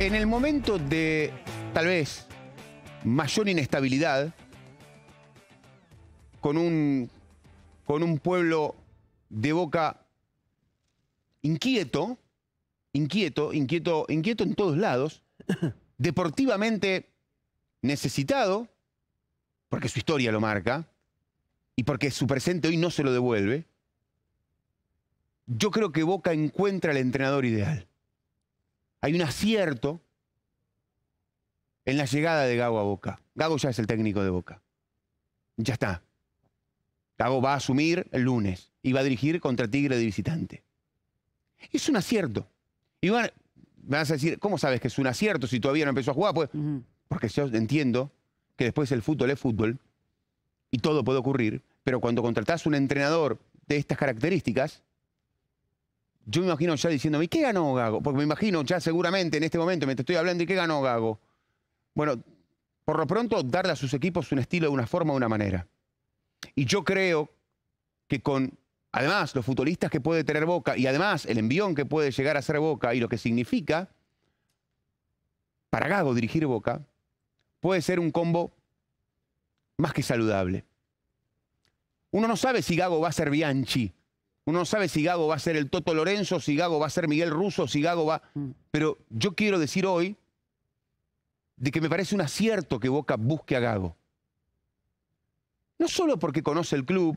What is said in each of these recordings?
En el momento de, tal vez, mayor inestabilidad, con un, con un pueblo de boca inquieto, inquieto, inquieto, inquieto en todos lados, deportivamente necesitado, porque su historia lo marca, y porque su presente hoy no se lo devuelve, yo creo que Boca encuentra al entrenador ideal hay un acierto en la llegada de Gago a Boca. Gago ya es el técnico de Boca. Ya está. Gago va a asumir el lunes y va a dirigir contra Tigre de visitante. Es un acierto. Y van, me vas a decir, ¿cómo sabes que es un acierto si todavía no empezó a jugar? Pues, porque yo entiendo que después el fútbol es fútbol y todo puede ocurrir, pero cuando contratás un entrenador de estas características, yo me imagino ya diciéndome, ¿y qué ganó Gago? Porque me imagino ya seguramente en este momento, me estoy hablando, ¿y qué ganó Gago? Bueno, por lo pronto, darle a sus equipos un estilo, de una forma, una manera. Y yo creo que con, además, los futbolistas que puede tener Boca y además el envión que puede llegar a ser Boca y lo que significa, para Gago dirigir Boca, puede ser un combo más que saludable. Uno no sabe si Gago va a ser Bianchi, uno no sabe si Gago va a ser el Toto Lorenzo, si Gago va a ser Miguel Russo, si Gago va... Mm. Pero yo quiero decir hoy de que me parece un acierto que Boca busque a Gago. No solo porque conoce el club,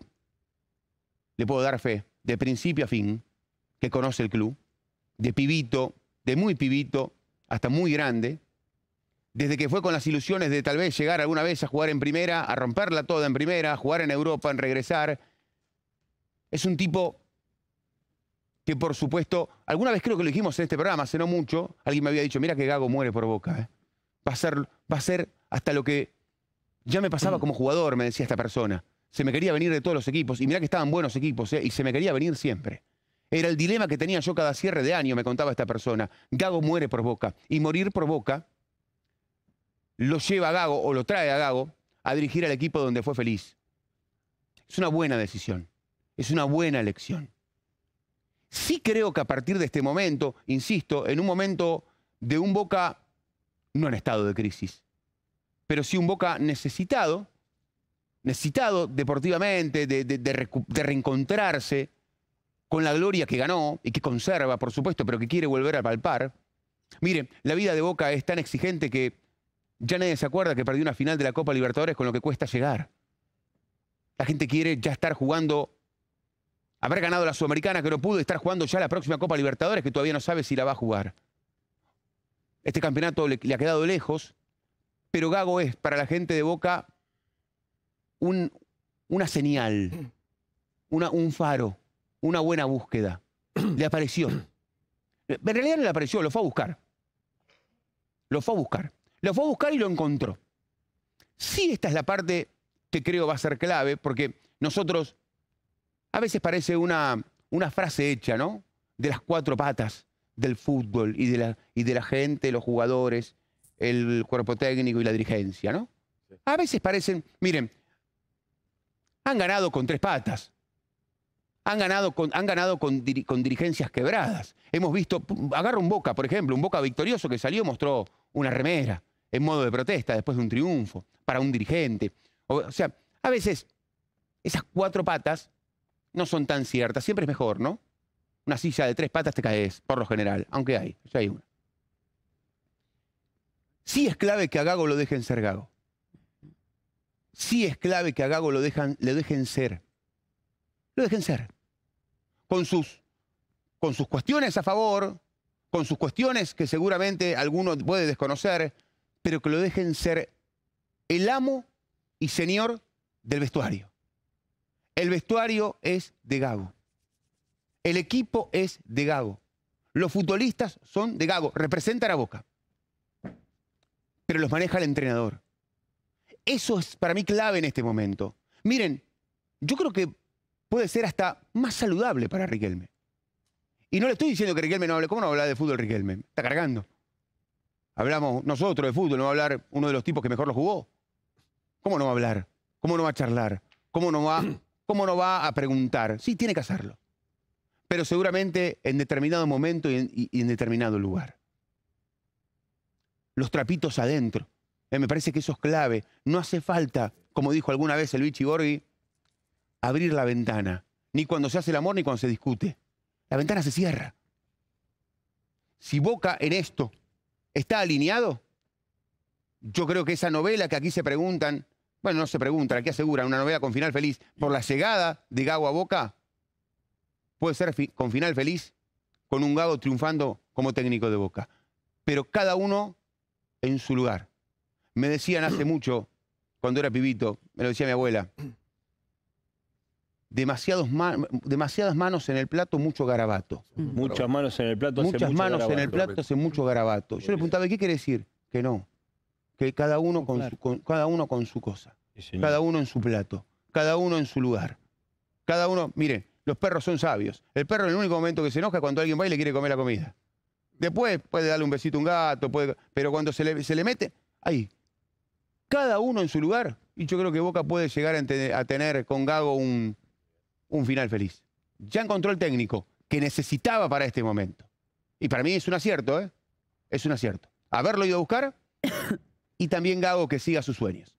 le puedo dar fe, de principio a fin, que conoce el club, de pibito, de muy pibito hasta muy grande, desde que fue con las ilusiones de tal vez llegar alguna vez a jugar en primera, a romperla toda en primera, a jugar en Europa, en regresar. Es un tipo que por supuesto, alguna vez creo que lo dijimos en este programa, hace no mucho, alguien me había dicho, mira que Gago muere por boca. Eh". Va, a ser, hasta lo que ya me pasaba mm. como jugador, me decía esta persona. Se me quería venir de todos los equipos, y mira que estaban buenos equipos, eh, y se me quería venir siempre. Era el dilema que tenía yo cada cierre de año, me contaba esta persona. Gago muere por boca, y morir por boca lo lleva a Gago, o lo trae a Gago, a dirigir al equipo donde fue feliz. Es una buena decisión, es una buena elección. Y creo que a partir de este momento, insisto, en un momento de un Boca no en estado de crisis, pero sí un Boca necesitado, necesitado deportivamente de, reencontrarse con la gloria que ganó y que conserva, por supuesto, pero que quiere volver a palpar. Mire, la vida de Boca es tan exigente que ya nadie se acuerda que perdió una final de la Copa Libertadores con lo que cuesta llegar. La gente quiere ya estar jugando haber ganado la Sudamericana que no pudo estar jugando ya la próxima Copa Libertadores que todavía no sabe si la va a jugar. Este campeonato le, ha quedado lejos, pero Gago es para la gente de Boca un, una señal, una, un faro, una buena búsqueda. Le apareció. En realidad no le apareció, lo fue a buscar. Lo fue a buscar. Lo fue a buscar y lo encontró. Sí, esta es la parte que creo va a ser clave, porque nosotros a veces parece una, una frase hecha, ¿no? De las cuatro patas del fútbol y de, la, y de la gente, los jugadores, el cuerpo técnico y la dirigencia, ¿no? A veces parecen, miren, han ganado con tres patas, han ganado con, han ganado con, dirigencias quebradas. Hemos visto, agarra un Boca, por ejemplo, un Boca victorioso que salió mostró una remera en modo de protesta después de un triunfo para un dirigente. o sea, a veces esas cuatro patas no son tan ciertas. Siempre es mejor, ¿no? Una silla de tres patas te caes, por lo general, aunque hay, ya hay una. Sí es clave que a Gago lo dejen ser Gago. Sí es clave que a Gago lo dejan, le dejen ser. Lo dejen ser. Con sus, con sus cuestiones a favor, con sus cuestiones que seguramente alguno puede desconocer, pero que lo dejen ser el amo y señor del vestuario. El vestuario es de Gago. El equipo es de Gago. Los futbolistas son de Gago, representan a Boca. Pero los maneja el entrenador. Eso es para mí clave en este momento. Miren, yo creo que puede ser hasta más saludable para Riquelme. Y no le estoy diciendo que Riquelme no hable. ¿Cómo no hablar de fútbol Riquelme? Está cargando. Hablamos nosotros de fútbol, no va a hablar uno de los tipos que mejor lo jugó. ¿Cómo no va a hablar? ¿Cómo no va a charlar? ¿Cómo no va a...? ¿Cómo no va a preguntar? Sí, tiene que hacerlo. Pero seguramente en determinado momento y en, determinado lugar. Los trapitos adentro. Eh, me parece que eso es clave. No hace falta, como dijo alguna vez el Vichy Borghi, abrir la ventana. Ni cuando se hace el amor ni cuando se discute. La ventana se cierra. Si Boca en esto está alineado, yo creo que esa novela que aquí se preguntan bueno, no se pregunta, la que asegura una novela con final feliz por la llegada de Gago a Boca, puede ser con final feliz, con un Gago triunfando como técnico de Boca. Pero cada uno en su lugar. Me decían hace mucho, cuando era pibito, me lo decía mi abuela, Demasiados demasiadas manos en el plato, mucho garabato. Muchas manos en el plato, muchas manos en el plato, hace mucho garabato. Yo le preguntaba, ¿qué quiere decir? Que no que cada uno con, su, cada uno con su cosa, cada uno en su plato, cada uno en su lugar. Cada uno, mire, los perros son sabios. El perro en el único momento que se enoja es cuando alguien va y le quiere comer la comida. Después puede darle un besito a un gato, puede, pero cuando se le, se le mete, ahí. Cada uno en su lugar. Y yo creo que Boca puede llegar a, tener, con Gago un, un final feliz. Ya encontró el técnico que necesitaba para este momento. Y para mí es un acierto, ¿eh? Es un acierto. Haberlo ido a buscar y también Gago que siga sus sueños.